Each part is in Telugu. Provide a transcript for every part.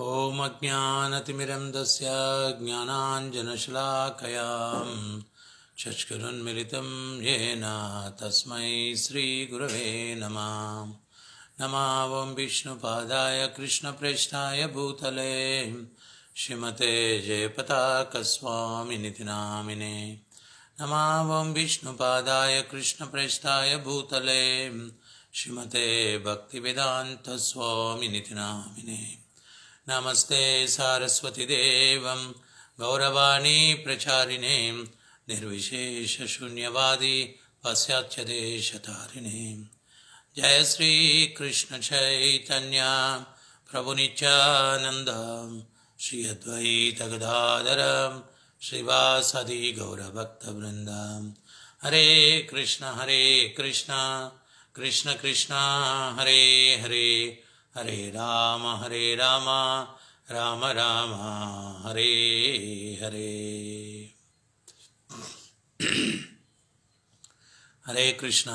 ॐ अज्ञानतिमिरं तस्याज्ञानाञ्जनशलाकयां चकुरुन्मिलितं येन तस्मै श्रीगुरवे नमां नमः वं विष्णुपादाय कृष्णप्रेष्ठाय भूतले श्रीमते जयपताकस्वामिनिति नामिने नमा विष्णुपादाय कृष्णप्रेष्ठाय भूतले श्रीमते भक्तिवेदान्तस्वामिनिति नामिने नमस्ते सारस्वतिदेवं गौरवाणी प्रचारिणे निर्विशेष शून्यवादि पश्चाच्चरिणी जय श्रीकृष्ण चैतन्या प्रभुनिचानं श्री अद्वैतगदादरं श्रीवासदि गौरभक्तवृन्द हरे कृष्ण हरे कृष्ण कृष्ण कृष्ण हरे हरे హరే రామ హరే రామ రామ రామ హరే హరే హరే కృష్ణ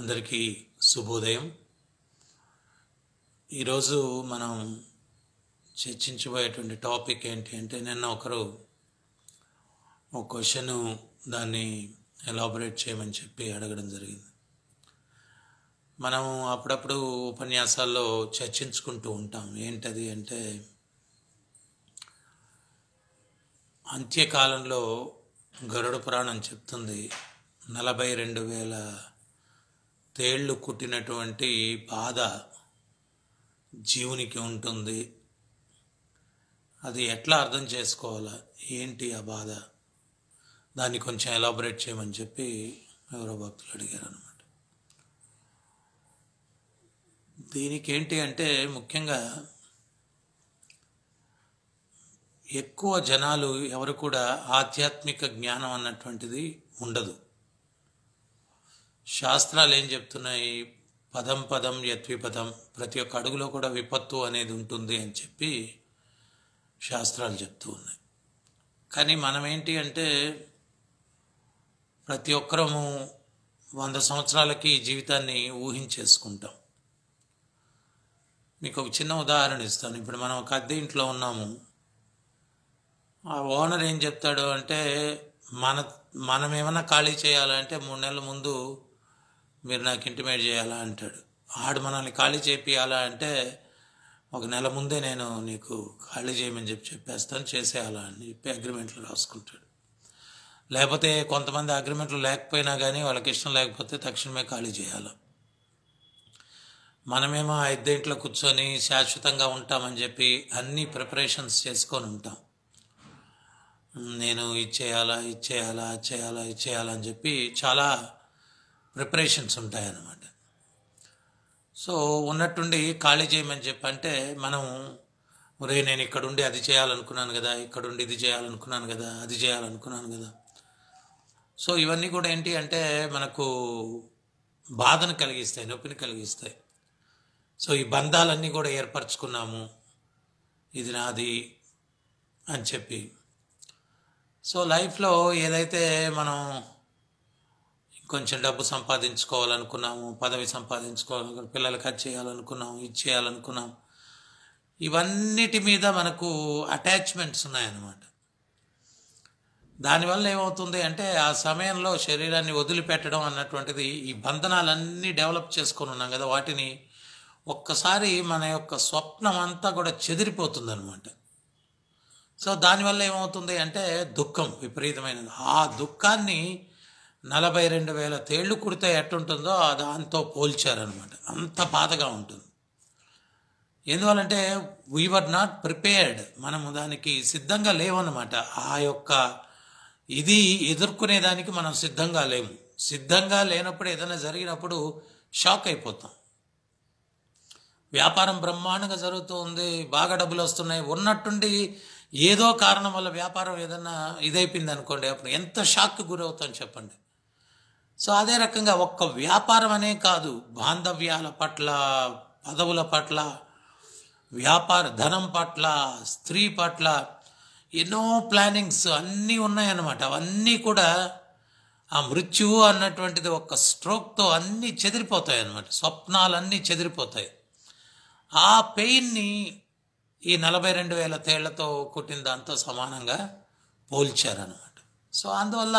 అందరికీ శుభోదయం ఈరోజు మనం చర్చించబోయేటువంటి టాపిక్ ఏంటి అంటే నిన్న ఒకరు ఒక క్వశ్చన్ దాన్ని ఎలాబరేట్ చేయమని చెప్పి అడగడం జరిగింది మనం అప్పుడప్పుడు ఉపన్యాసాల్లో చర్చించుకుంటూ ఉంటాం ఏంటది అంటే అంత్యకాలంలో గరుడ పురాణం చెప్తుంది నలభై రెండు వేల తేళ్ళు కుట్టినటువంటి బాధ జీవునికి ఉంటుంది అది ఎట్లా అర్థం చేసుకోవాలా ఏంటి ఆ బాధ దాన్ని కొంచెం ఎలాబరేట్ చేయమని చెప్పి ఎవరో భక్తులు అడిగారు అనమాట దీనికి ఏంటి అంటే ముఖ్యంగా ఎక్కువ జనాలు ఎవరు కూడా ఆధ్యాత్మిక జ్ఞానం అన్నటువంటిది ఉండదు శాస్త్రాలు ఏం చెప్తున్నాయి పదం పదం యత్విపదం ప్రతి ఒక్క అడుగులో కూడా విపత్తు అనేది ఉంటుంది అని చెప్పి శాస్త్రాలు చెప్తూ ఉన్నాయి కానీ మనం ఏంటి అంటే ప్రతి ఒక్కరము వంద సంవత్సరాలకి జీవితాన్ని ఊహించేసుకుంటాం మీకు ఒక చిన్న ఉదాహరణ ఇస్తాను ఇప్పుడు మనం ఒక అద్దె ఇంట్లో ఉన్నాము ఆ ఓనర్ ఏం చెప్తాడు అంటే మన మనం ఏమైనా ఖాళీ చేయాలంటే మూడు నెలల ముందు మీరు నాకు ఇంటిమేట్ చేయాలా అంటాడు ఆడు మనల్ని ఖాళీ చేపియాలా అంటే ఒక నెల ముందే నేను నీకు ఖాళీ చేయమని చెప్పి చెప్పేస్తాను చేసేయాలా అని చెప్పి అగ్రిమెంట్లు రాసుకుంటాడు లేకపోతే కొంతమంది అగ్రిమెంట్లు లేకపోయినా కానీ వాళ్ళకి ఇష్టం లేకపోతే తక్షణమే ఖాళీ చేయాలి మనమేమో ఆ ఇంట్లో కూర్చొని శాశ్వతంగా ఉంటామని చెప్పి అన్ని ప్రిపరేషన్స్ చేసుకొని ఉంటాం నేను ఇది చేయాలా ఇది చేయాలా అది చేయాలా ఇది చేయాలా అని చెప్పి చాలా ప్రిపరేషన్స్ ఉంటాయన్నమాట సో ఉన్నట్టుండి ఖాళీ చేయమని చెప్పి అంటే మనం ఒరే నేను ఇక్కడుండి అది చేయాలనుకున్నాను కదా ఇక్కడుండి ఇది చేయాలనుకున్నాను కదా అది చేయాలనుకున్నాను కదా సో ఇవన్నీ కూడా ఏంటి అంటే మనకు బాధను కలిగిస్తాయి నొప్పిని కలిగిస్తాయి సో ఈ బంధాలన్నీ కూడా ఏర్పరచుకున్నాము ఇది నాది అని చెప్పి సో లైఫ్లో ఏదైతే మనం కొంచెం డబ్బు సంపాదించుకోవాలనుకున్నాము పదవి సంపాదించుకోవాలనుకున్నాం పిల్లలకి ఖర్చు చేయాలనుకున్నాం ఇది చేయాలనుకున్నాం ఇవన్నిటి మీద మనకు అటాచ్మెంట్స్ ఉన్నాయన్నమాట దానివల్ల ఏమవుతుంది అంటే ఆ సమయంలో శరీరాన్ని వదిలిపెట్టడం అన్నటువంటిది ఈ బంధనాలన్నీ డెవలప్ చేసుకొని ఉన్నాం కదా వాటిని ఒక్కసారి మన యొక్క స్వప్నం అంతా కూడా చెదిరిపోతుంది అనమాట సో దానివల్ల ఏమవుతుంది అంటే దుఃఖం విపరీతమైనది ఆ దుఃఖాన్ని నలభై రెండు వేల తేళ్లు కుడితే ఎట్టుంటుందో దాంతో పోల్చారనమాట అంత బాధగా ఉంటుంది ఎందువలంటే వర్ నాట్ ప్రిపేర్డ్ మనము దానికి సిద్ధంగా లేవన్నమాట ఆ యొక్క ఇది ఎదుర్కొనేదానికి మనం సిద్ధంగా లేము సిద్ధంగా లేనప్పుడు ఏదైనా జరిగినప్పుడు షాక్ అయిపోతాం వ్యాపారం బ్రహ్మాండంగా జరుగుతూ ఉంది బాగా డబ్బులు వస్తున్నాయి ఉన్నట్టుండి ఏదో కారణం వల్ల వ్యాపారం ఏదన్నా ఇదైపోయింది అనుకోండి అప్పుడు ఎంత షాక్కి గురవుతాం చెప్పండి సో అదే రకంగా ఒక్క వ్యాపారం అనే కాదు బాంధవ్యాల పట్ల పదవుల పట్ల వ్యాపార ధనం పట్ల స్త్రీ పట్ల ఎన్నో ప్లానింగ్స్ అన్నీ ఉన్నాయన్నమాట అవన్నీ కూడా ఆ మృత్యువు అన్నటువంటిది ఒక్క స్ట్రోక్తో అన్నీ చెదిరిపోతాయి అన్నమాట స్వప్నాలన్నీ చెదిరిపోతాయి ఆ పెయిన్ని ఈ నలభై రెండు వేల తేళ్లతో కుట్టిన దాంతో సమానంగా పోల్చారనమాట సో అందువల్ల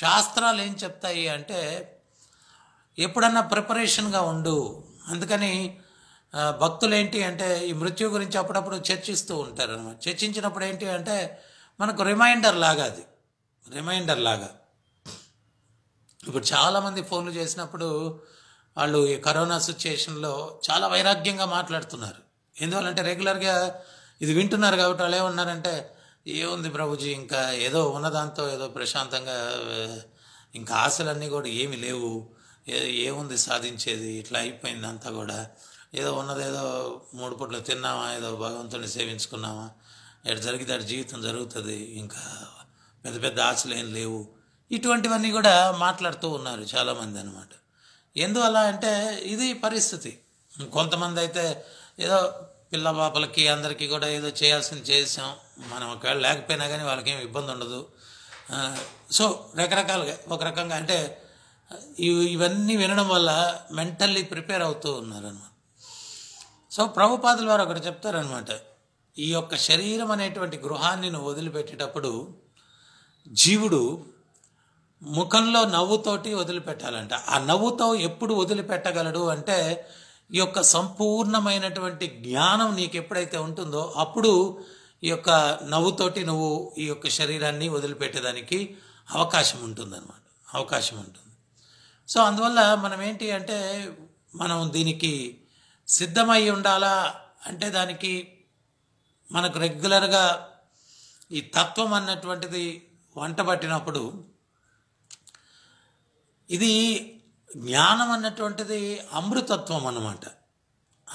శాస్త్రాలు ఏం చెప్తాయి అంటే ఎప్పుడన్నా ప్రిపరేషన్గా ఉండు అందుకని భక్తులు ఏంటి అంటే ఈ మృత్యు గురించి అప్పుడప్పుడు చర్చిస్తూ ఉంటారు అనమాట చర్చించినప్పుడు ఏంటి అంటే మనకు రిమైండర్ లాగా అది రిమైండర్ లాగా ఇప్పుడు చాలామంది ఫోన్లు చేసినప్పుడు వాళ్ళు ఈ కరోనా సిచ్యుయేషన్లో చాలా వైరాగ్యంగా మాట్లాడుతున్నారు ఎందువల్లంటే రెగ్యులర్గా ఇది వింటున్నారు కాబట్టి వాళ్ళు ఏమన్నారంటే ఏముంది ప్రభుజీ ఇంకా ఏదో ఉన్నదాంతో ఏదో ప్రశాంతంగా ఇంకా ఆశలన్నీ కూడా ఏమి లేవు ఏముంది సాధించేది ఇట్లా అయిపోయింది అంతా కూడా ఏదో ఉన్నదేదో మూడు పూట్లు తిన్నామా ఏదో భగవంతుని సేవించుకున్నామా ఎటు జరిగితే అటు జీవితం జరుగుతుంది ఇంకా పెద్ద పెద్ద ఆశలు ఏం లేవు ఇటువంటివన్నీ కూడా మాట్లాడుతూ ఉన్నారు చాలామంది అనమాట ఎందువల్ల అంటే ఇది పరిస్థితి కొంతమంది అయితే ఏదో పిల్ల పాపలకి అందరికీ కూడా ఏదో చేయాల్సింది చేసాం మనం ఒకవేళ లేకపోయినా కానీ వాళ్ళకి ఏమి ఇబ్బంది ఉండదు సో రకరకాలుగా ఒక రకంగా అంటే ఇవన్నీ వినడం వల్ల మెంటల్లీ ప్రిపేర్ అవుతూ ఉన్నారనమాట సో ప్రభుపాదుల వారు ఒకటి చెప్తారనమాట ఈ యొక్క శరీరం అనేటువంటి గృహాన్ని నువ్వు వదిలిపెట్టేటప్పుడు జీవుడు ముఖంలో నవ్వుతోటి వదిలిపెట్టాలంట ఆ నవ్వుతో ఎప్పుడు వదిలిపెట్టగలడు అంటే ఈ యొక్క సంపూర్ణమైనటువంటి జ్ఞానం నీకు ఎప్పుడైతే ఉంటుందో అప్పుడు ఈ యొక్క నవ్వుతోటి నువ్వు ఈ యొక్క శరీరాన్ని వదిలిపెట్టేదానికి అవకాశం ఉంటుందన్నమాట అవకాశం ఉంటుంది సో అందువల్ల మనం ఏంటి అంటే మనం దీనికి సిద్ధమై ఉండాలా అంటే దానికి మనకు రెగ్యులర్గా ఈ తత్వం అన్నటువంటిది వంట పట్టినప్పుడు ఇది జ్ఞానం అన్నటువంటిది అమృతత్వం అన్నమాట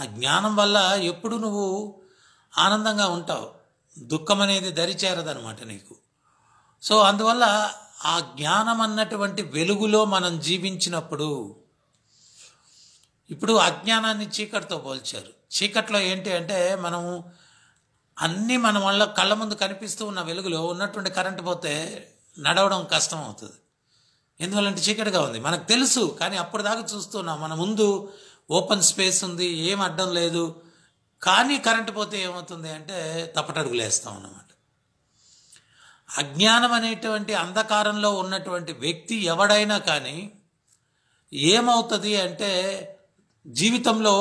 ఆ జ్ఞానం వల్ల ఎప్పుడు నువ్వు ఆనందంగా ఉంటావు దుఃఖం అనేది దరిచేరదనమాట నీకు సో అందువల్ల ఆ జ్ఞానం అన్నటువంటి వెలుగులో మనం జీవించినప్పుడు ఇప్పుడు అజ్ఞానాన్ని చీకటితో పోల్చారు చీకట్లో ఏంటి అంటే మనం అన్నీ మన వల్ల కళ్ళ ముందు కనిపిస్తూ ఉన్న వెలుగులో ఉన్నటువంటి కరెంట్ పోతే నడవడం కష్టం అవుతుంది ఎందువల్లంటే చీకటిగా ఉంది మనకు తెలుసు కానీ అప్పటిదాకా చూస్తున్నాం మన ముందు ఓపెన్ స్పేస్ ఉంది ఏం అడ్డం లేదు కానీ కరెంటు పోతే ఏమవుతుంది అంటే తప్పటడుగులేస్తాం అన్నమాట అజ్ఞానం అనేటువంటి అంధకారంలో ఉన్నటువంటి వ్యక్తి ఎవడైనా కానీ ఏమవుతుంది అంటే జీవితంలో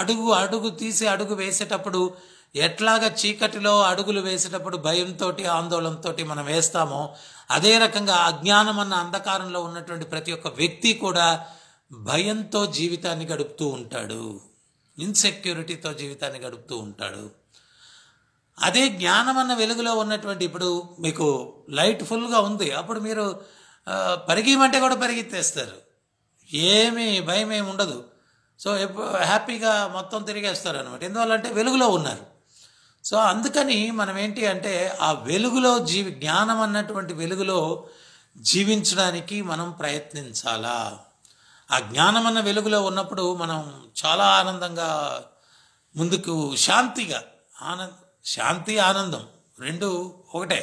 అడుగు అడుగు తీసి అడుగు వేసేటప్పుడు ఎట్లాగ చీకటిలో అడుగులు వేసేటప్పుడు భయంతో ఆందోళనతో మనం వేస్తామో అదే రకంగా అజ్ఞానం అన్న అంధకారంలో ఉన్నటువంటి ప్రతి ఒక్క వ్యక్తి కూడా భయంతో జీవితాన్ని గడుపుతూ ఉంటాడు ఇన్సెక్యూరిటీతో జీవితాన్ని గడుపుతూ ఉంటాడు అదే జ్ఞానం అన్న వెలుగులో ఉన్నటువంటి ఇప్పుడు మీకు లైట్ ఫుల్గా ఉంది అప్పుడు మీరు పరిగెమంటే కూడా పరిగెత్తేస్తారు ఏమీ భయం ఏమి ఉండదు సో హ్యాపీగా మొత్తం తిరిగేస్తారు అనమాట ఎందువల్లంటే వెలుగులో ఉన్నారు సో అందుకని మనం ఏంటి అంటే ఆ వెలుగులో జీవి జ్ఞానం అన్నటువంటి వెలుగులో జీవించడానికి మనం ప్రయత్నించాలా ఆ జ్ఞానం అన్న వెలుగులో ఉన్నప్పుడు మనం చాలా ఆనందంగా ముందుకు శాంతిగా ఆనంద శాంతి ఆనందం రెండు ఒకటే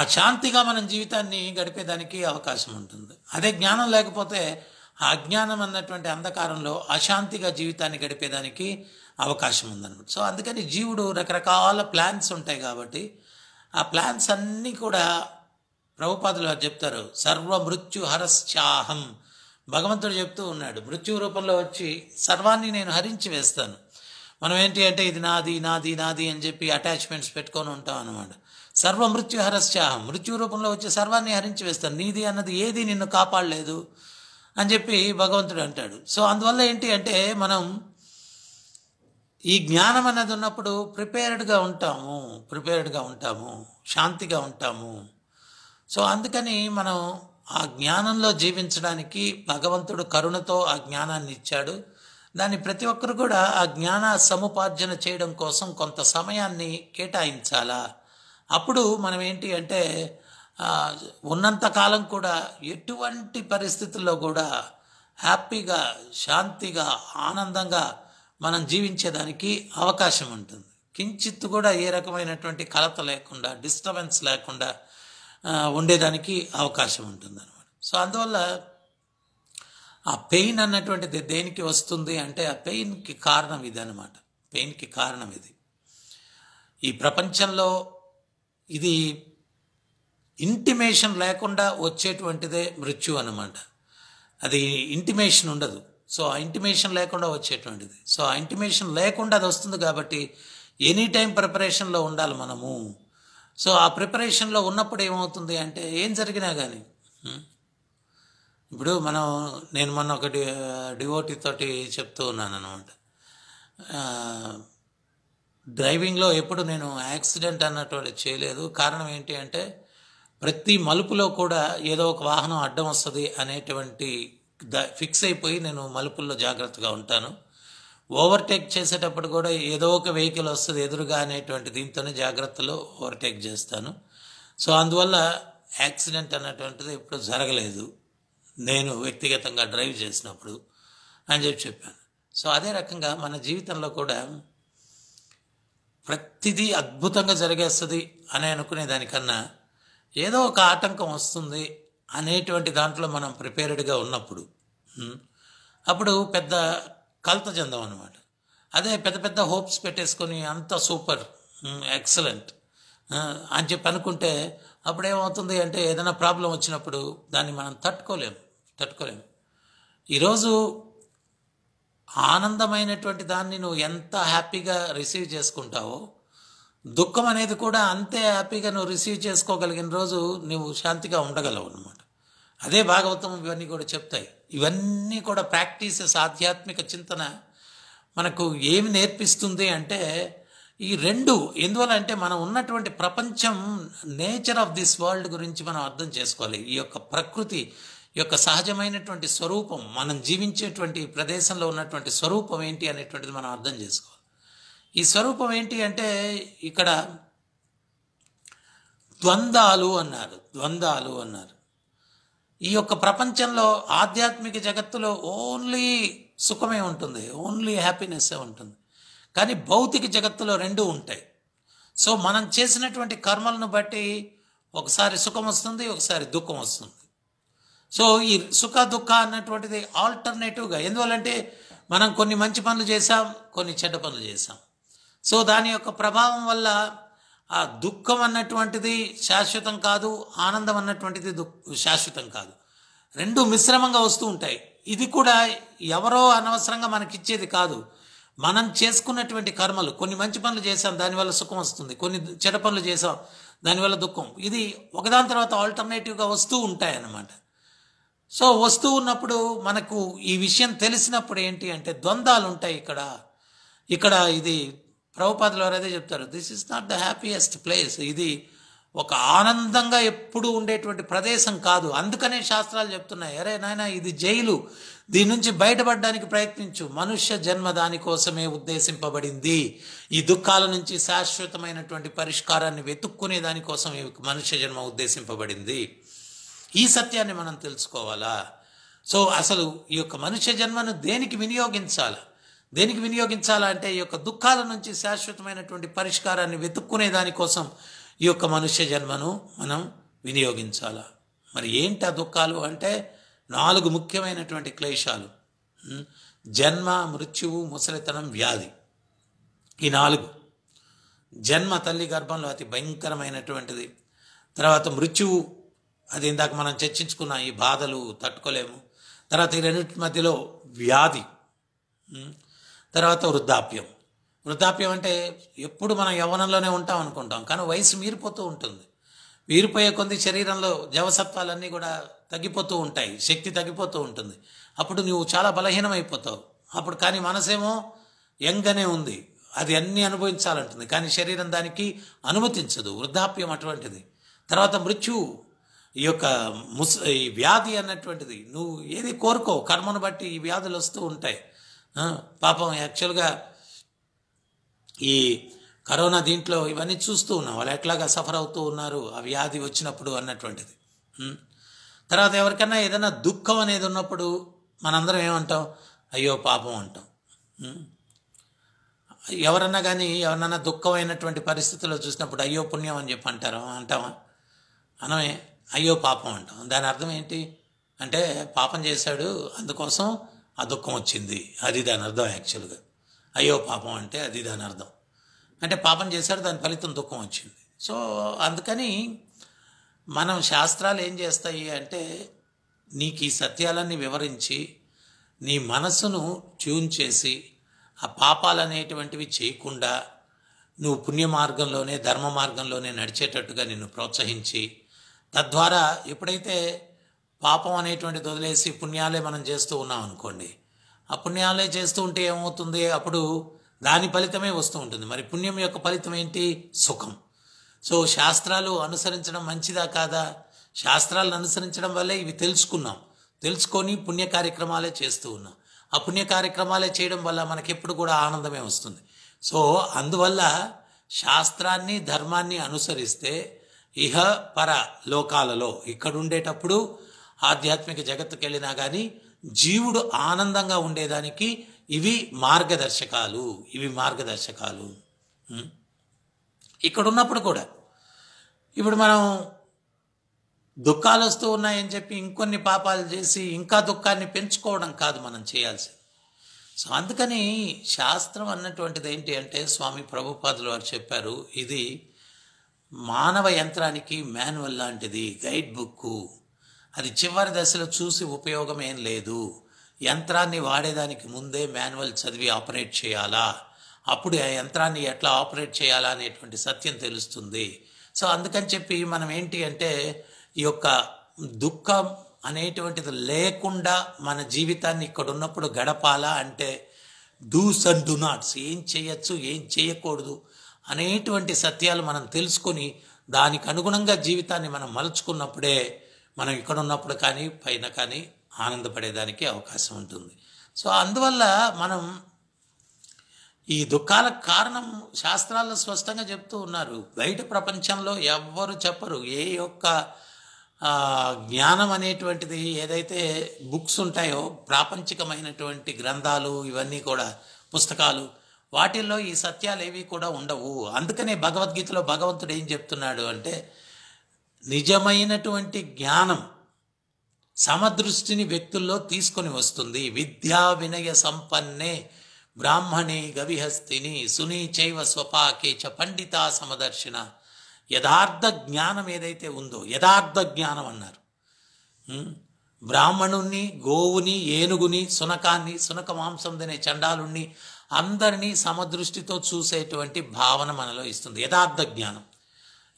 ఆ శాంతిగా మనం జీవితాన్ని గడిపేదానికి అవకాశం ఉంటుంది అదే జ్ఞానం లేకపోతే ఆ అజ్ఞానం అన్నటువంటి అంధకారంలో అశాంతిగా జీవితాన్ని గడిపేదానికి అవకాశం ఉందనమాట సో అందుకని జీవుడు రకరకాల ప్లాన్స్ ఉంటాయి కాబట్టి ఆ ప్లాన్స్ అన్నీ కూడా ప్రభుపాదులు వారు చెప్తారు సర్వ మృత్యు హరశ్చాహం భగవంతుడు చెప్తూ ఉన్నాడు మృత్యు రూపంలో వచ్చి సర్వాన్ని నేను హరించి వేస్తాను మనం ఏంటి అంటే ఇది నాది నాది నాది అని చెప్పి అటాచ్మెంట్స్ పెట్టుకొని ఉంటాం అనమాట సర్వ మృత్యు హరశ్చాహం మృత్యు రూపంలో వచ్చి సర్వాన్ని హరించి వేస్తాను నీది అన్నది ఏది నిన్ను కాపాడలేదు అని చెప్పి భగవంతుడు అంటాడు సో అందువల్ల ఏంటి అంటే మనం ఈ జ్ఞానం అన్నది ఉన్నప్పుడు ప్రిపేర్డ్గా ఉంటాము ప్రిపేర్డ్గా ఉంటాము శాంతిగా ఉంటాము సో అందుకని మనం ఆ జ్ఞానంలో జీవించడానికి భగవంతుడు కరుణతో ఆ జ్ఞానాన్ని ఇచ్చాడు దాన్ని ప్రతి ఒక్కరు కూడా ఆ జ్ఞాన సముపార్జన చేయడం కోసం కొంత సమయాన్ని కేటాయించాలా అప్పుడు మనం ఏంటి అంటే ఉన్నంతకాలం కూడా ఎటువంటి పరిస్థితుల్లో కూడా హ్యాపీగా శాంతిగా ఆనందంగా మనం జీవించేదానికి అవకాశం ఉంటుంది కించిత్ కూడా ఏ రకమైనటువంటి కలత లేకుండా డిస్టర్బెన్స్ లేకుండా ఉండేదానికి అవకాశం ఉంటుంది అనమాట సో అందువల్ల ఆ పెయిన్ అన్నటువంటిది దేనికి వస్తుంది అంటే ఆ పెయిన్కి కారణం ఇది అనమాట పెయిన్కి కారణం ఇది ఈ ప్రపంచంలో ఇది ఇంటిమేషన్ లేకుండా వచ్చేటువంటిదే మృత్యు అనమాట అది ఇంటిమేషన్ ఉండదు సో ఆ ఇంటిమేషన్ లేకుండా వచ్చేటువంటిది సో ఆ ఇంటిమేషన్ లేకుండా అది వస్తుంది కాబట్టి ఎనీ టైం ప్రిపరేషన్లో ఉండాలి మనము సో ఆ ప్రిపరేషన్లో ఉన్నప్పుడు ఏమవుతుంది అంటే ఏం జరిగినా కానీ ఇప్పుడు మనం నేను మొన్న ఒక డి డివోటీ తోటి చెప్తూ ఉన్నాను అనమాట డ్రైవింగ్లో ఎప్పుడు నేను యాక్సిడెంట్ అన్నటువంటి చేయలేదు కారణం ఏంటి అంటే ప్రతి మలుపులో కూడా ఏదో ఒక వాహనం అడ్డం వస్తుంది అనేటువంటి ఫిక్స్ అయిపోయి నేను మలుపుల్లో జాగ్రత్తగా ఉంటాను ఓవర్టేక్ చేసేటప్పుడు కూడా ఏదో ఒక వెహికల్ వస్తుంది ఎదురుగా అనేటువంటి దీంతోనే జాగ్రత్తలో ఓవర్టేక్ చేస్తాను సో అందువల్ల యాక్సిడెంట్ అనేటువంటిది ఎప్పుడు జరగలేదు నేను వ్యక్తిగతంగా డ్రైవ్ చేసినప్పుడు అని చెప్పి చెప్పాను సో అదే రకంగా మన జీవితంలో కూడా ప్రతిదీ అద్భుతంగా జరిగేస్తుంది అని అనుకునే దానికన్నా ఏదో ఒక ఆటంకం వస్తుంది అనేటువంటి దాంట్లో మనం ప్రిపేర్డ్గా ఉన్నప్పుడు అప్పుడు పెద్ద కలత చెందాం అనమాట అదే పెద్ద పెద్ద హోప్స్ పెట్టేసుకొని అంత సూపర్ ఎక్సలెంట్ అని చెప్పి అనుకుంటే అప్పుడేమవుతుంది అంటే ఏదైనా ప్రాబ్లం వచ్చినప్పుడు దాన్ని మనం తట్టుకోలేము తట్టుకోలేము ఈరోజు ఆనందమైనటువంటి దాన్ని నువ్వు ఎంత హ్యాపీగా రిసీవ్ చేసుకుంటావో దుఃఖం అనేది కూడా అంతే హ్యాపీగా నువ్వు రిసీవ్ చేసుకోగలిగిన రోజు నువ్వు శాంతిగా ఉండగలవు అనమాట అదే భాగవతం ఇవన్నీ కూడా చెప్తాయి ఇవన్నీ కూడా ప్రాక్టీసెస్ ఆధ్యాత్మిక చింతన మనకు ఏమి నేర్పిస్తుంది అంటే ఈ రెండు ఎందువల్ల అంటే మనం ఉన్నటువంటి ప్రపంచం నేచర్ ఆఫ్ దిస్ వరల్డ్ గురించి మనం అర్థం చేసుకోవాలి ఈ యొక్క ప్రకృతి యొక్క సహజమైనటువంటి స్వరూపం మనం జీవించేటువంటి ప్రదేశంలో ఉన్నటువంటి స్వరూపం ఏంటి అనేటువంటిది మనం అర్థం చేసుకోవాలి ఈ స్వరూపం ఏంటి అంటే ఇక్కడ ద్వందాలు అన్నారు ద్వందాలు అన్నారు ఈ యొక్క ప్రపంచంలో ఆధ్యాత్మిక జగత్తులో ఓన్లీ సుఖమే ఉంటుంది ఓన్లీ హ్యాపీనెస్సే ఉంటుంది కానీ భౌతిక జగత్తులో రెండూ ఉంటాయి సో మనం చేసినటువంటి కర్మలను బట్టి ఒకసారి సుఖం వస్తుంది ఒకసారి దుఃఖం వస్తుంది సో ఈ సుఖ దుఃఖ అన్నటువంటిది ఆల్టర్నేటివ్గా ఎందువల్లంటే మనం కొన్ని మంచి పనులు చేసాం కొన్ని చెడ్డ పనులు చేసాం సో దాని యొక్క ప్రభావం వల్ల ఆ దుఃఖం అన్నటువంటిది శాశ్వతం కాదు ఆనందం అన్నటువంటిది శాశ్వతం కాదు రెండు మిశ్రమంగా వస్తూ ఉంటాయి ఇది కూడా ఎవరో అనవసరంగా మనకిచ్చేది కాదు మనం చేసుకున్నటువంటి కర్మలు కొన్ని మంచి పనులు చేసాం దానివల్ల సుఖం వస్తుంది కొన్ని చెడ పనులు చేసాం దానివల్ల దుఃఖం ఇది ఒకదాని తర్వాత ఆల్టర్నేటివ్గా వస్తూ ఉంటాయి అన్నమాట సో వస్తూ ఉన్నప్పుడు మనకు ఈ విషయం తెలిసినప్పుడు ఏంటి అంటే ద్వందాలు ఉంటాయి ఇక్కడ ఇక్కడ ఇది ప్రభుపాదులు అదే చెప్తారు this is not the happiest place ఇది ఒక ఆనందంగా ఎప్పుడు ఉండేటువంటి ప్రదేశం కాదు అందుకనే శాస్త్రాలు చెప్తున్నాయి అరే నాయన ఇది జైలు దీని నుంచి బయటపడడానికి ప్రయత్నించు మనుష్య జన్మ దానికోసమే ఉద్దేశింపబడింది ఈ దుఃఖాల నుంచి శాశ్వతమైనటువంటి పరిష్కారాన్ని వెతుక్కునే దానికోసం మనుష్య జన్మ ఉద్దేశింపబడింది ఈ సత్యాన్ని మనం తెలుసుకోవాలా సో అసలు ఈ యొక్క మనుష్య జన్మను దేనికి వినియోగించాలా దేనికి వినియోగించాలా అంటే ఈ యొక్క దుఃఖాల నుంచి శాశ్వతమైనటువంటి పరిష్కారాన్ని వెతుక్కునే దానికోసం ఈ యొక్క మనుష్య జన్మను మనం వినియోగించాలా మరి ఏంటి ఆ దుఃఖాలు అంటే నాలుగు ముఖ్యమైనటువంటి క్లేశాలు జన్మ మృత్యువు ముసలితనం వ్యాధి ఈ నాలుగు జన్మ తల్లి గర్భంలో అతి భయంకరమైనటువంటిది తర్వాత మృత్యువు అది ఇందాక మనం చర్చించుకున్న ఈ బాధలు తట్టుకోలేము తర్వాత ఈ రెండింటి మధ్యలో వ్యాధి తర్వాత వృద్ధాప్యం వృద్ధాప్యం అంటే ఎప్పుడు మనం యవ్వనంలోనే ఉంటాం అనుకుంటాం కానీ వయసు మీరిపోతూ ఉంటుంది మీరిపోయే కొద్ది శరీరంలో జవసత్వాలన్నీ కూడా తగ్గిపోతూ ఉంటాయి శక్తి తగ్గిపోతూ ఉంటుంది అప్పుడు నువ్వు చాలా బలహీనమైపోతావు అప్పుడు కానీ మనసేమో యంగనే ఉంది అది అన్నీ అనుభవించాలంటుంది కానీ శరీరం దానికి అనుమతించదు వృద్ధాప్యం అటువంటిది తర్వాత మృత్యు ఈ యొక్క ముస్ ఈ వ్యాధి అన్నటువంటిది నువ్వు ఏది కోరుకో కర్మను బట్టి ఈ వ్యాధులు వస్తూ ఉంటాయి పాపం యాక్చువల్గా ఈ కరోనా దీంట్లో ఇవన్నీ చూస్తూ ఉన్నాం వాళ్ళు ఎట్లాగా సఫర్ అవుతూ ఉన్నారు ఆ వ్యాధి వచ్చినప్పుడు అన్నటువంటిది తర్వాత ఎవరికైనా ఏదైనా దుఃఖం అనేది ఉన్నప్పుడు మనందరం ఏమంటాం అయ్యో పాపం అంటాం ఎవరన్నా కానీ ఎవరన్నా దుఃఖమైనటువంటి పరిస్థితుల్లో చూసినప్పుడు అయ్యో పుణ్యం అని చెప్పి అంటారు అంటామా అనమే అయ్యో పాపం అంటాం దాని అర్థం ఏంటి అంటే పాపం చేశాడు అందుకోసం ఆ దుఃఖం వచ్చింది అది దాని అర్థం యాక్చువల్గా అయ్యో పాపం అంటే అది దాని అర్థం అంటే పాపం చేశారు దాని ఫలితం దుఃఖం వచ్చింది సో అందుకని మనం శాస్త్రాలు ఏం చేస్తాయి అంటే నీకు ఈ సత్యాలన్నీ వివరించి నీ మనసును ట్యూన్ చేసి ఆ పాపాలు అనేటువంటివి చేయకుండా నువ్వు పుణ్య మార్గంలోనే ధర్మ మార్గంలోనే నడిచేటట్టుగా నిన్ను ప్రోత్సహించి తద్వారా ఎప్పుడైతే పాపం అనేటువంటిది వదిలేసి పుణ్యాలే మనం చేస్తూ ఉన్నాం అనుకోండి ఆ పుణ్యాలే చేస్తూ ఉంటే ఏమవుతుంది అప్పుడు దాని ఫలితమే వస్తూ ఉంటుంది మరి పుణ్యం యొక్క ఫలితం ఏంటి సుఖం సో శాస్త్రాలు అనుసరించడం మంచిదా కాదా శాస్త్రాలను అనుసరించడం వల్లే ఇవి తెలుసుకున్నాం తెలుసుకొని పుణ్య కార్యక్రమాలే చేస్తూ ఉన్నాం ఆ పుణ్య కార్యక్రమాలే చేయడం వల్ల మనకెప్పుడు కూడా ఆనందమే వస్తుంది సో అందువల్ల శాస్త్రాన్ని ధర్మాన్ని అనుసరిస్తే ఇహ పర లోకాలలో ఉండేటప్పుడు ఆధ్యాత్మిక జగత్తుకు వెళ్ళినా కానీ జీవుడు ఆనందంగా ఉండేదానికి ఇవి మార్గదర్శకాలు ఇవి మార్గదర్శకాలు ఇక్కడ ఉన్నప్పుడు కూడా ఇప్పుడు మనం దుఃఖాలు వస్తూ ఉన్నాయని చెప్పి ఇంకొన్ని పాపాలు చేసి ఇంకా దుఃఖాన్ని పెంచుకోవడం కాదు మనం చేయాల్సింది సో అందుకని శాస్త్రం అన్నటువంటిది ఏంటి అంటే స్వామి ప్రభుపాదులు వారు చెప్పారు ఇది మానవ యంత్రానికి మాన్యువల్ లాంటిది గైడ్ బుక్కు అది చివరి దశలో చూసి ఉపయోగం ఏం లేదు యంత్రాన్ని వాడేదానికి ముందే మాన్యువల్ చదివి ఆపరేట్ చేయాలా అప్పుడు ఆ యంత్రాన్ని ఎట్లా ఆపరేట్ చేయాలా అనేటువంటి సత్యం తెలుస్తుంది సో అందుకని చెప్పి మనం ఏంటి అంటే ఈ యొక్క దుఃఖం అనేటువంటిది లేకుండా మన జీవితాన్ని ఇక్కడ ఉన్నప్పుడు గడపాలా అంటే డూస్ అండ్ డు నాట్స్ ఏం చేయొచ్చు ఏం చేయకూడదు అనేటువంటి సత్యాలు మనం తెలుసుకొని దానికి అనుగుణంగా జీవితాన్ని మనం మలుచుకున్నప్పుడే మనం ఇక్కడ ఉన్నప్పుడు కానీ పైన కానీ ఆనందపడేదానికి అవకాశం ఉంటుంది సో అందువల్ల మనం ఈ దుఃఖాలకు కారణం శాస్త్రాల్లో స్పష్టంగా చెప్తూ ఉన్నారు బయట ప్రపంచంలో ఎవ్వరు చెప్పరు ఏ యొక్క జ్ఞానం అనేటువంటిది ఏదైతే బుక్స్ ఉంటాయో ప్రాపంచికమైనటువంటి గ్రంథాలు ఇవన్నీ కూడా పుస్తకాలు వాటిల్లో ఈ సత్యాలు ఏవి కూడా ఉండవు అందుకనే భగవద్గీతలో భగవంతుడు ఏం చెప్తున్నాడు అంటే నిజమైనటువంటి జ్ఞానం సమదృష్టిని వ్యక్తుల్లో తీసుకొని వస్తుంది విద్యా వినయ సంపన్నే బ్రాహ్మణే గవిహస్తిని సునీచైవ చైవ స్వపాకే చ పండితా సమదర్శిన యథార్థ జ్ఞానం ఏదైతే ఉందో యథార్థ జ్ఞానం అన్నారు బ్రాహ్మణుణ్ణి గోవుని ఏనుగుని సునకాన్ని సునక మాంసం తినే చండాలుణ్ణి అందరినీ సమదృష్టితో చూసేటువంటి భావన మనలో ఇస్తుంది యథార్థ జ్ఞానం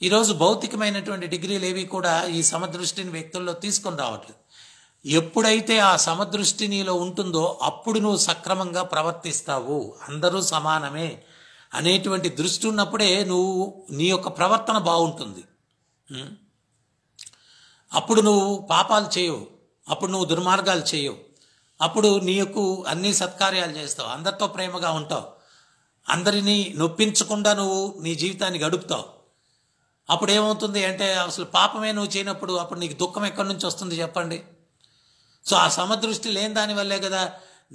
ఈరోజు భౌతికమైనటువంటి డిగ్రీలు ఏవి కూడా ఈ సమదృష్టిని వ్యక్తుల్లో తీసుకొని రావట్లేదు ఎప్పుడైతే ఆ సమదృష్టి నీలో ఉంటుందో అప్పుడు నువ్వు సక్రమంగా ప్రవర్తిస్తావు అందరూ సమానమే అనేటువంటి దృష్టి ఉన్నప్పుడే నువ్వు నీ యొక్క ప్రవర్తన బాగుంటుంది అప్పుడు నువ్వు పాపాలు చేయవు అప్పుడు నువ్వు దుర్మార్గాలు చేయవు అప్పుడు నీ యొక్క అన్ని సత్కార్యాలు చేస్తావు అందరితో ప్రేమగా ఉంటావు అందరినీ నొప్పించకుండా నువ్వు నీ జీవితాన్ని గడుపుతావు అప్పుడు ఏమవుతుంది అంటే అసలు పాపమే నువ్వు చేయనప్పుడు అప్పుడు నీకు దుఃఖం ఎక్కడి నుంచి వస్తుంది చెప్పండి సో ఆ సమదృష్టి లేని దానివల్లే కదా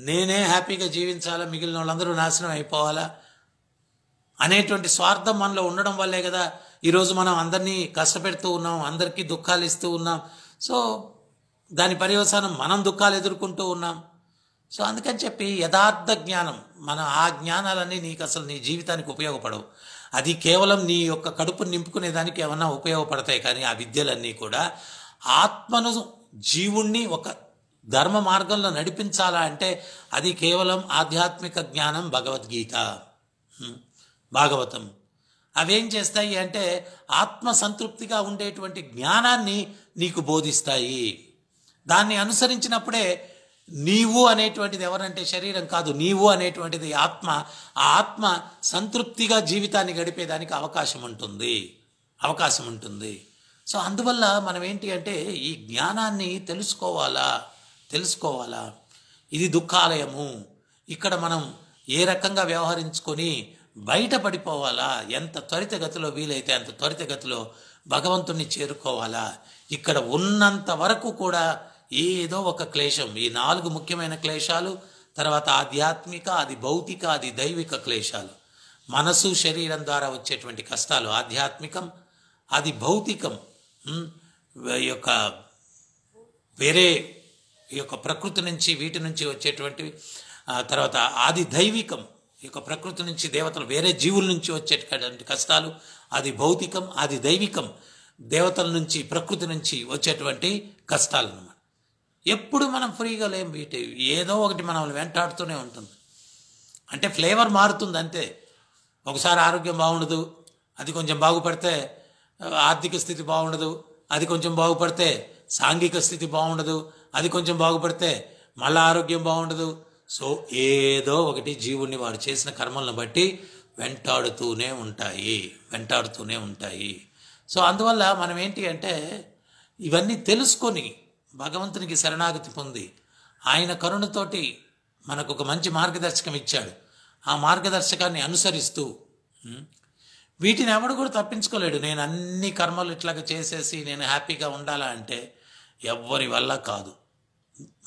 నేనే హ్యాపీగా జీవించాలా మిగిలిన వాళ్ళందరూ నాశనం అయిపోవాలా అనేటువంటి స్వార్థం మనలో ఉండడం వల్లే కదా ఈరోజు మనం అందరినీ కష్టపెడుతూ ఉన్నాం అందరికీ దుఃఖాలు ఇస్తూ ఉన్నాం సో దాని పర్యవసానం మనం దుఃఖాలు ఎదుర్కొంటూ ఉన్నాం సో అందుకని చెప్పి యథార్థ జ్ఞానం మన ఆ జ్ఞానాలన్నీ నీకు అసలు నీ జీవితానికి ఉపయోగపడవు అది కేవలం నీ యొక్క కడుపు నింపుకునే దానికి ఏమన్నా ఉపయోగపడతాయి కానీ ఆ విద్యలన్నీ కూడా ఆత్మను జీవుణ్ణి ఒక ధర్మ మార్గంలో నడిపించాలా అంటే అది కేవలం ఆధ్యాత్మిక జ్ఞానం భగవద్గీత భాగవతం అవేం చేస్తాయి అంటే ఆత్మ సంతృప్తిగా ఉండేటువంటి జ్ఞానాన్ని నీకు బోధిస్తాయి దాన్ని అనుసరించినప్పుడే నీవు అనేటువంటిది ఎవరంటే శరీరం కాదు నీవు అనేటువంటిది ఆత్మ ఆ ఆత్మ సంతృప్తిగా జీవితాన్ని గడిపేదానికి అవకాశం ఉంటుంది అవకాశం ఉంటుంది సో అందువల్ల మనం ఏంటి అంటే ఈ జ్ఞానాన్ని తెలుసుకోవాలా తెలుసుకోవాలా ఇది దుఃఖాలయము ఇక్కడ మనం ఏ రకంగా వ్యవహరించుకొని బయటపడిపోవాలా ఎంత త్వరితగతిలో వీలైతే అంత త్వరితగతిలో భగవంతుణ్ణి చేరుకోవాలా ఇక్కడ ఉన్నంత వరకు కూడా ఏదో ఒక క్లేశం ఈ నాలుగు ముఖ్యమైన క్లేశాలు తర్వాత ఆధ్యాత్మిక అది భౌతిక అది దైవిక క్లేశాలు మనసు శరీరం ద్వారా వచ్చేటువంటి కష్టాలు ఆధ్యాత్మికం అది భౌతికం యొక్క వేరే యొక్క ప్రకృతి నుంచి వీటి నుంచి వచ్చేటువంటి తర్వాత ఆది దైవికం యొక్క ప్రకృతి నుంచి దేవతలు వేరే జీవుల నుంచి వచ్చేటటువంటి కష్టాలు అది భౌతికం అది దైవికం దేవతల నుంచి ప్రకృతి నుంచి వచ్చేటువంటి కష్టాలు అన్నమాట ఎప్పుడు మనం ఫ్రీగా లేం వీటి ఏదో ఒకటి మనల్ని వెంటాడుతూనే ఉంటుంది అంటే ఫ్లేవర్ మారుతుంది అంతే ఒకసారి ఆరోగ్యం బాగుండదు అది కొంచెం బాగుపడితే ఆర్థిక స్థితి బాగుండదు అది కొంచెం బాగుపడితే సాంఘిక స్థితి బాగుండదు అది కొంచెం బాగుపడితే మళ్ళీ ఆరోగ్యం బాగుండదు సో ఏదో ఒకటి జీవుణ్ణి వారు చేసిన కర్మలను బట్టి వెంటాడుతూనే ఉంటాయి వెంటాడుతూనే ఉంటాయి సో అందువల్ల మనం ఏంటి అంటే ఇవన్నీ తెలుసుకొని భగవంతునికి శరణాగతి పొంది ఆయన కరుణతోటి మనకు ఒక మంచి మార్గదర్శకం ఇచ్చాడు ఆ మార్గదర్శకాన్ని అనుసరిస్తూ వీటిని ఎవడు కూడా తప్పించుకోలేడు నేను అన్ని కర్మలు ఇట్లాగా చేసేసి నేను హ్యాపీగా ఉండాలా అంటే ఎవరి వల్ల కాదు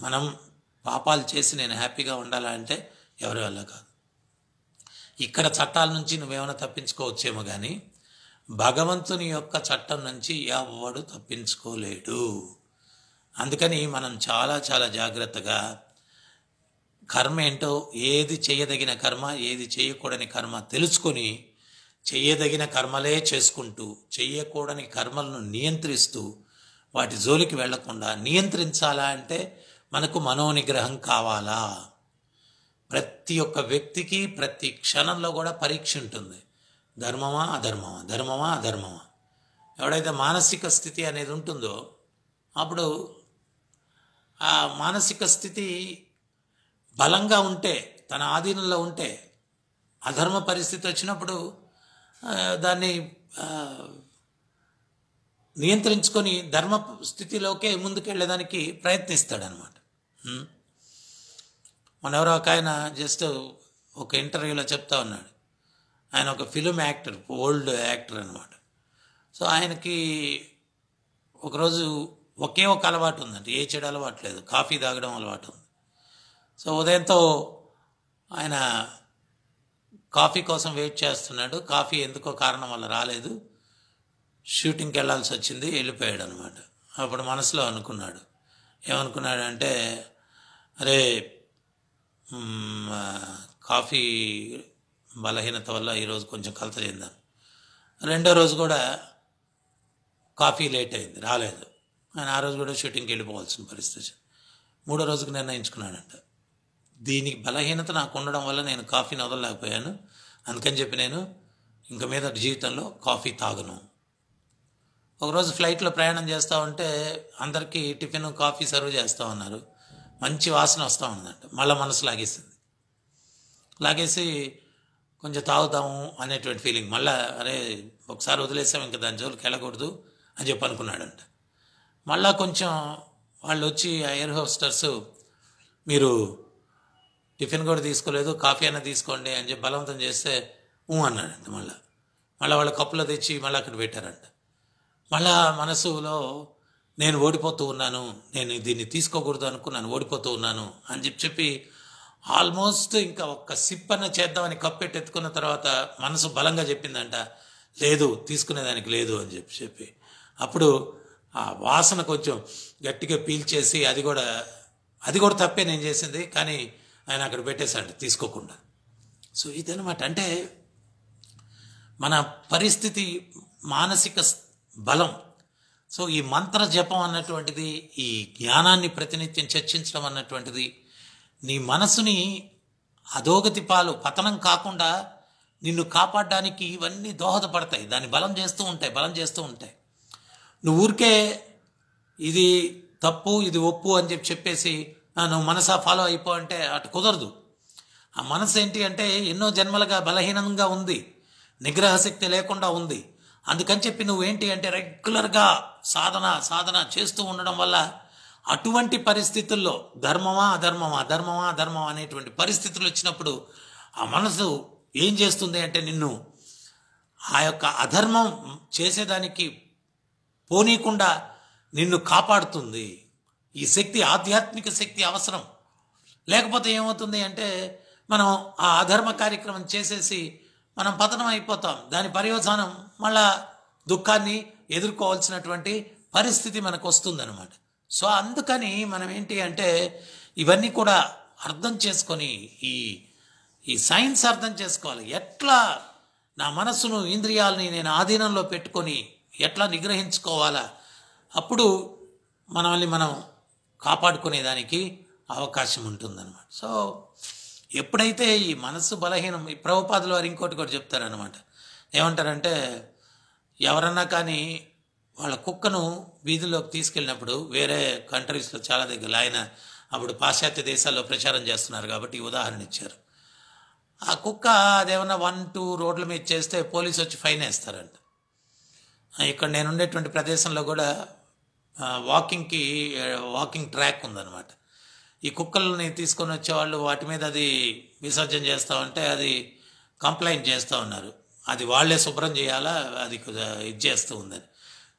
మనం పాపాలు చేసి నేను హ్యాపీగా ఉండాలా అంటే ఎవరి వల్ల కాదు ఇక్కడ చట్టాల నుంచి నువ్వేమైనా తప్పించుకోవచ్చేమో కానీ భగవంతుని యొక్క చట్టం నుంచి ఎవడు తప్పించుకోలేడు అందుకని మనం చాలా చాలా జాగ్రత్తగా కర్మ ఏంటో ఏది చేయదగిన కర్మ ఏది చేయకూడని కర్మ తెలుసుకొని చేయదగిన కర్మలే చేసుకుంటూ చేయకూడని కర్మలను నియంత్రిస్తూ వాటి జోలికి వెళ్లకుండా నియంత్రించాలా అంటే మనకు మనోనిగ్రహం కావాలా ప్రతి ఒక్క వ్యక్తికి ప్రతి క్షణంలో కూడా పరీక్ష ఉంటుంది ధర్మమా అధర్మమా ధర్మమా అధర్మమా ఎవడైతే మానసిక స్థితి అనేది ఉంటుందో అప్పుడు ఆ మానసిక స్థితి బలంగా ఉంటే తన ఆధీనంలో ఉంటే అధర్మ పరిస్థితి వచ్చినప్పుడు దాన్ని నియంత్రించుకొని ధర్మ స్థితిలోకే ముందుకెళ్ళేదానికి ప్రయత్నిస్తాడనమాట మన ఎవరో ఒక ఆయన జస్ట్ ఒక ఇంటర్వ్యూలో చెప్తా ఉన్నాడు ఆయన ఒక ఫిలిం యాక్టర్ ఓల్డ్ యాక్టర్ అనమాట సో ఆయనకి ఒకరోజు ఒకే ఒక అలవాటు ఉందంటే ఏ చెడు అలవాటు లేదు కాఫీ తాగడం అలవాటు ఉంది సో ఉదయంతో ఆయన కాఫీ కోసం వెయిట్ చేస్తున్నాడు కాఫీ ఎందుకో కారణం వల్ల రాలేదు షూటింగ్కి వెళ్ళాల్సి వచ్చింది వెళ్ళిపోయాడు అనమాట అప్పుడు మనసులో అనుకున్నాడు ఏమనుకున్నాడంటే అరే కాఫీ బలహీనత వల్ల ఈరోజు కొంచెం కలత చెందాను రెండో రోజు కూడా కాఫీ లేట్ అయింది రాలేదు ఆయన ఆ రోజు కూడా షూటింగ్కి వెళ్ళిపోవాల్సిన పరిస్థితి మూడో రోజుకు నిర్ణయించుకున్నాడంట దీనికి బలహీనత నాకు ఉండడం వల్ల నేను కాఫీ నదలేకపోయాను అందుకని చెప్పి నేను ఇంక మీద జీవితంలో కాఫీ తాగను ఒకరోజు ఫ్లైట్లో ప్రయాణం చేస్తూ ఉంటే అందరికీ టిఫిన్ కాఫీ సర్వ్ చేస్తూ ఉన్నారు మంచి వాసన వస్తూ ఉందంట మళ్ళీ మనసు లాగేసింది లాగేసి కొంచెం తాగుతాము అనేటువంటి ఫీలింగ్ మళ్ళీ అరే ఒకసారి వదిలేసాం ఇంకా దాని జోలికి వెళ్ళకూడదు అని చెప్పి అనుకున్నాడంట మళ్ళా కొంచెం వాళ్ళు వచ్చి ఎయిర్ హోస్టర్స్ మీరు టిఫిన్ కూడా తీసుకోలేదు కాఫీ అయినా తీసుకోండి అని చెప్పి బలవంతం చేస్తే ఊ అన్నాడంట మళ్ళా మళ్ళీ వాళ్ళ కప్పులో తెచ్చి మళ్ళీ అక్కడ పెట్టారంట మళ్ళా మనసులో నేను ఓడిపోతూ ఉన్నాను నేను దీన్ని తీసుకోకూడదు అనుకున్నాను ఓడిపోతూ ఉన్నాను అని చెప్పి చెప్పి ఆల్మోస్ట్ ఇంకా ఒక్క సిప్పన్న చేద్దామని కప్పెట్టి ఎత్తుకున్న తర్వాత మనసు బలంగా చెప్పిందంట లేదు తీసుకునేదానికి లేదు అని చెప్పి చెప్పి అప్పుడు ఆ వాసన కొంచెం గట్టిగా పీల్చేసి అది కూడా అది కూడా తప్పే నేను చేసింది కానీ ఆయన అక్కడ పెట్టేశాడు తీసుకోకుండా సో ఇదనమాట అంటే మన పరిస్థితి మానసిక బలం సో ఈ మంత్ర జపం అన్నటువంటిది ఈ జ్ఞానాన్ని ప్రతినిత్యం చర్చించడం అన్నటువంటిది నీ మనసుని అధోగతి పాలు పతనం కాకుండా నిన్ను కాపాడడానికి ఇవన్నీ దోహదపడతాయి దాన్ని బలం చేస్తూ ఉంటాయి బలం చేస్తూ ఉంటాయి నువ్వు ఊరికే ఇది తప్పు ఇది ఒప్పు అని చెప్పి చెప్పేసి నువ్వు మనసా ఫాలో అయిపో అంటే అటు కుదరదు ఆ మనసు ఏంటి అంటే ఎన్నో జన్మలుగా బలహీనంగా ఉంది నిగ్రహశక్తి లేకుండా ఉంది అందుకని చెప్పి నువ్వేంటి అంటే రెగ్యులర్గా సాధన సాధన చేస్తూ ఉండడం వల్ల అటువంటి పరిస్థితుల్లో ధర్మమా అధర్మమా ధర్మమా అధర్మమా అనేటువంటి పరిస్థితులు వచ్చినప్పుడు ఆ మనసు ఏం చేస్తుంది అంటే నిన్ను ఆ యొక్క అధర్మం చేసేదానికి పోనీకుండా నిన్ను కాపాడుతుంది ఈ శక్తి ఆధ్యాత్మిక శక్తి అవసరం లేకపోతే ఏమవుతుంది అంటే మనం ఆ అధర్మ కార్యక్రమం చేసేసి మనం పతనం అయిపోతాం దాని పర్యవసానం మళ్ళా దుఃఖాన్ని ఎదుర్కోవాల్సినటువంటి పరిస్థితి మనకు వస్తుందన్నమాట సో అందుకని మనం ఏంటి అంటే ఇవన్నీ కూడా అర్థం చేసుకొని ఈ ఈ సైన్స్ అర్థం చేసుకోవాలి ఎట్లా నా మనసును ఇంద్రియాలని నేను ఆధీనంలో పెట్టుకొని ఎట్లా నిగ్రహించుకోవాలా అప్పుడు మనల్ని మనం కాపాడుకునేదానికి అవకాశం ఉంటుందన్నమాట సో ఎప్పుడైతే ఈ మనసు బలహీనం ఈ ప్రభుపాదులు వారు ఇంకోటి కూడా చెప్తారనమాట ఏమంటారంటే ఎవరన్నా కానీ వాళ్ళ కుక్కను వీధిలోకి తీసుకెళ్ళినప్పుడు వేరే కంట్రీస్లో చాలా దగ్గర ఆయన అప్పుడు పాశ్చాత్య దేశాల్లో ప్రచారం చేస్తున్నారు కాబట్టి ఉదాహరణ ఇచ్చారు ఆ కుక్క అదేమన్నా వన్ టూ రోడ్ల మీద చేస్తే పోలీసు వచ్చి ఫైన్ వేస్తారంట ఇక్కడ నేను ఉండేటువంటి ప్రదేశంలో కూడా వాకింగ్కి వాకింగ్ ట్రాక్ ఉందన్నమాట ఈ కుక్కల్ని తీసుకొని వచ్చేవాళ్ళు వాటి మీద అది విసర్జన చేస్తూ ఉంటే అది కంప్లైంట్ చేస్తూ ఉన్నారు అది వాళ్ళే శుభ్రం చేయాలా అది ఇది చేస్తూ ఉందని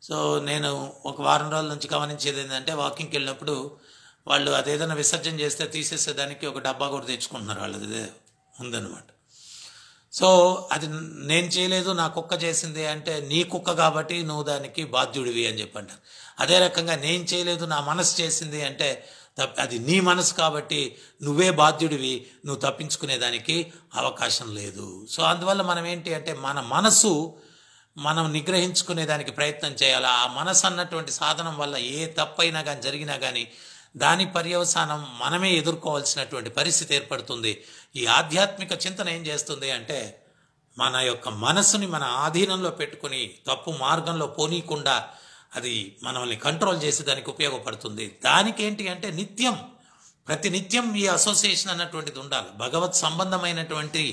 సో నేను ఒక వారం రోజుల నుంచి గమనించేది ఏంటంటే వాకింగ్కి వెళ్ళినప్పుడు వాళ్ళు అదేదైనా విసర్జన చేస్తే తీసేసేదానికి ఒక డబ్బా కూడా తెచ్చుకుంటున్నారు వాళ్ళది ఉందన్నమాట సో అది నేను చేయలేదు నా కుక్క చేసింది అంటే నీ కుక్క కాబట్టి నువ్వు దానికి బాధ్యుడివి అని అంటారు అదే రకంగా నేను చేయలేదు నా మనసు చేసింది అంటే అది నీ మనసు కాబట్టి నువ్వే బాధ్యుడివి నువ్వు తప్పించుకునేదానికి అవకాశం లేదు సో అందువల్ల మనం ఏంటి అంటే మన మనసు మనం నిగ్రహించుకునేదానికి ప్రయత్నం చేయాలి ఆ మనసు అన్నటువంటి సాధనం వల్ల ఏ తప్పైనా కానీ జరిగినా కానీ దాని పర్యవసానం మనమే ఎదుర్కోవాల్సినటువంటి పరిస్థితి ఏర్పడుతుంది ఈ ఆధ్యాత్మిక చింతన ఏం చేస్తుంది అంటే మన యొక్క మనసుని మన ఆధీనంలో పెట్టుకుని తప్పు మార్గంలో పోనీయకుండా అది మనల్ని కంట్రోల్ చేసి దానికి ఉపయోగపడుతుంది దానికేంటి అంటే నిత్యం ప్రతి నిత్యం ఈ అసోసియేషన్ అన్నటువంటిది ఉండాలి భగవత్ సంబంధమైనటువంటి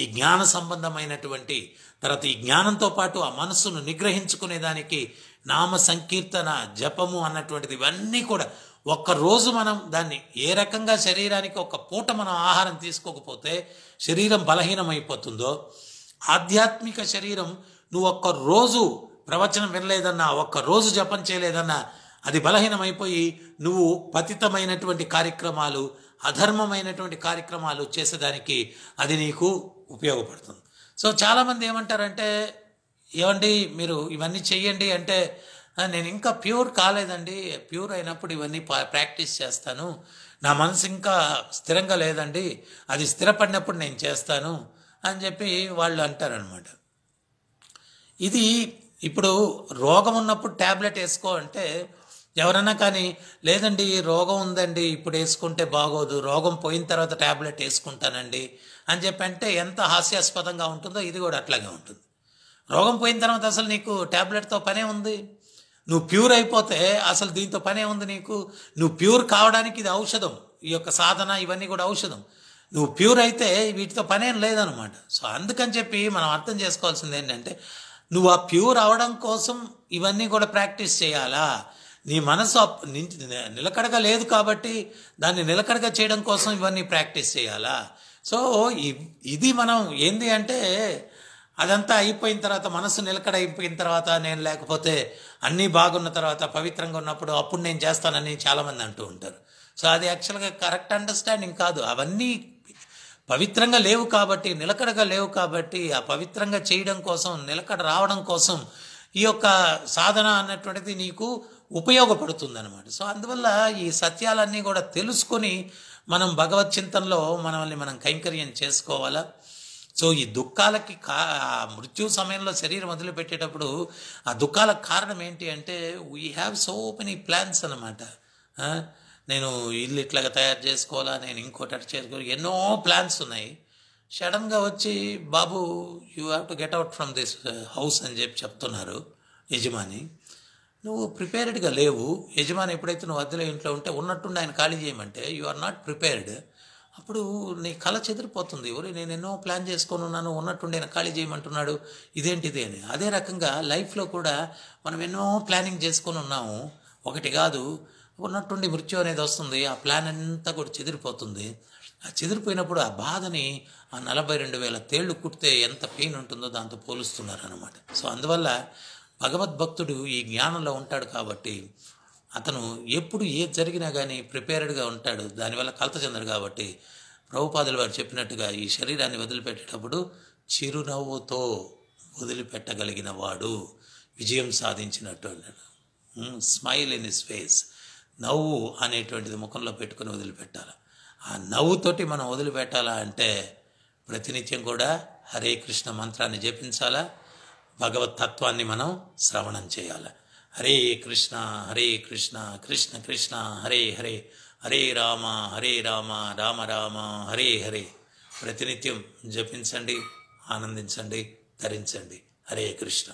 ఈ జ్ఞాన సంబంధమైనటువంటి తర్వాత ఈ జ్ఞానంతో పాటు ఆ మనస్సును నిగ్రహించుకునే దానికి నామ సంకీర్తన జపము అన్నటువంటిది ఇవన్నీ కూడా ఒక్కరోజు మనం దాన్ని ఏ రకంగా శరీరానికి ఒక పూట మనం ఆహారం తీసుకోకపోతే శరీరం బలహీనమైపోతుందో ఆధ్యాత్మిక శరీరం నువ్వు ఒక్క రోజు ప్రవచనం వినలేదన్నా ఒక్కరోజు జపం చేయలేదన్నా అది బలహీనమైపోయి నువ్వు పతితమైనటువంటి కార్యక్రమాలు అధర్మమైనటువంటి కార్యక్రమాలు చేసేదానికి అది నీకు ఉపయోగపడుతుంది సో చాలామంది ఏమంటారంటే ఏమండి మీరు ఇవన్నీ చెయ్యండి అంటే నేను ఇంకా ప్యూర్ కాలేదండి ప్యూర్ అయినప్పుడు ఇవన్నీ ప్రాక్టీస్ చేస్తాను నా మనసు ఇంకా స్థిరంగా లేదండి అది స్థిరపడినప్పుడు నేను చేస్తాను అని చెప్పి వాళ్ళు అంటారనమాట ఇది ఇప్పుడు రోగం ఉన్నప్పుడు ట్యాబ్లెట్ వేసుకో అంటే ఎవరన్నా కానీ లేదండి రోగం ఉందండి ఇప్పుడు వేసుకుంటే బాగోదు రోగం పోయిన తర్వాత ట్యాబ్లెట్ వేసుకుంటానండి అని చెప్పి అంటే ఎంత హాస్యాస్పదంగా ఉంటుందో ఇది కూడా అట్లాగే ఉంటుంది రోగం పోయిన తర్వాత అసలు నీకు ట్యాబ్లెట్తో పనే ఉంది నువ్వు ప్యూర్ అయిపోతే అసలు దీంతో పనే ఉంది నీకు నువ్వు ప్యూర్ కావడానికి ఇది ఔషధం ఈ యొక్క సాధన ఇవన్నీ కూడా ఔషధం నువ్వు ప్యూర్ అయితే వీటితో పనేం లేదనమాట సో అందుకని చెప్పి మనం అర్థం చేసుకోవాల్సింది ఏంటంటే నువ్వు ఆ ప్యూర్ అవడం కోసం ఇవన్నీ కూడా ప్రాక్టీస్ చేయాలా నీ మనసు నిలకడగా లేదు కాబట్టి దాన్ని నిలకడగా చేయడం కోసం ఇవన్నీ ప్రాక్టీస్ చేయాలా సో ఇది మనం ఏంది అంటే అదంతా అయిపోయిన తర్వాత మనసు నిలకడ అయిపోయిన తర్వాత నేను లేకపోతే అన్నీ బాగున్న తర్వాత పవిత్రంగా ఉన్నప్పుడు అప్పుడు నేను చేస్తానని చాలామంది అంటూ ఉంటారు సో అది యాక్చువల్గా కరెక్ట్ అండర్స్టాండింగ్ కాదు అవన్నీ పవిత్రంగా లేవు కాబట్టి నిలకడగా లేవు కాబట్టి ఆ పవిత్రంగా చేయడం కోసం నిలకడ రావడం కోసం ఈ యొక్క సాధన అన్నటువంటిది నీకు ఉపయోగపడుతుంది అనమాట సో అందువల్ల ఈ సత్యాలన్నీ కూడా తెలుసుకొని మనం భగవత్ చింతనలో మనల్ని మనం కైంకర్యం చేసుకోవాలా సో ఈ దుఃఖాలకి కా మృత్యు సమయంలో శరీరం వదిలిపెట్టేటప్పుడు ఆ దుఃఖాలకు కారణం ఏంటి అంటే we have so many plans అనమాట నేను ఇల్లు ఇట్లాగా తయారు చేసుకోవాలా నేను ఇంకోటి అటు చేసుకోవాలి ఎన్నో ప్లాన్స్ ఉన్నాయి సడన్గా వచ్చి బాబు you have to get out from this house అని చెప్పి చెప్తున్నారు యజమాని నువ్వు ప్రిపేర్డ్గా లేవు యజమాని ఎప్పుడైతే నువ్వు వద్దలే ఇంట్లో ఉంటే ఉన్నట్టుండి ఆయన ఖాళీ చేయమంటే యు ఆర్ నాట్ ప్రిపేర్డ్ అప్పుడు నీ కళ చెదిరిపోతుంది ఎవరు నేను ఎన్నో ప్లాన్ చేసుకొని ఉన్నాను ఉన్నట్టుండి నేను ఖాళీ చేయమంటున్నాడు ఇదేంటిది అని అదే రకంగా లైఫ్లో కూడా మనం ఎన్నో ప్లానింగ్ చేసుకొని ఉన్నాము ఒకటి కాదు ఉన్నట్టుండి మృత్యు అనేది వస్తుంది ఆ ప్లాన్ అంతా కూడా చెదిరిపోతుంది ఆ చెదిరిపోయినప్పుడు ఆ బాధని ఆ నలభై రెండు వేల తేళ్లు కుట్టితే ఎంత పెయిన్ ఉంటుందో దాంతో పోలుస్తున్నారు అనమాట సో అందువల్ల భగవద్భక్తుడు ఈ జ్ఞానంలో ఉంటాడు కాబట్టి అతను ఎప్పుడు ఏ జరిగినా కానీ ప్రిపేర్డ్గా ఉంటాడు దానివల్ల కలత చెందడు కాబట్టి ప్రభుపాదులు వారు చెప్పినట్టుగా ఈ శరీరాన్ని వదిలిపెట్టేటప్పుడు చిరునవ్వుతో వదిలిపెట్టగలిగిన వాడు విజయం సాధించినట్టు అన్నాడు స్మైల్ ఇన్ ఇస్ ఫేస్ నవ్వు అనేటువంటిది ముఖంలో పెట్టుకుని వదిలిపెట్టాలి ఆ నవ్వుతోటి మనం వదిలిపెట్టాలా అంటే ప్రతినిత్యం కూడా హరే కృష్ణ మంత్రాన్ని జపించాలా భగవత్ తత్వాన్ని మనం శ్రవణం చేయాలి హరే కృష్ణ హరే కృష్ణ కృష్ణ కృష్ణ హరే హరే హరే రామ హరే రామ రామ రామ హరే హరే ప్రతినిత్యం జపించండి ఆనందించండి ధరించండి హరే కృష్ణ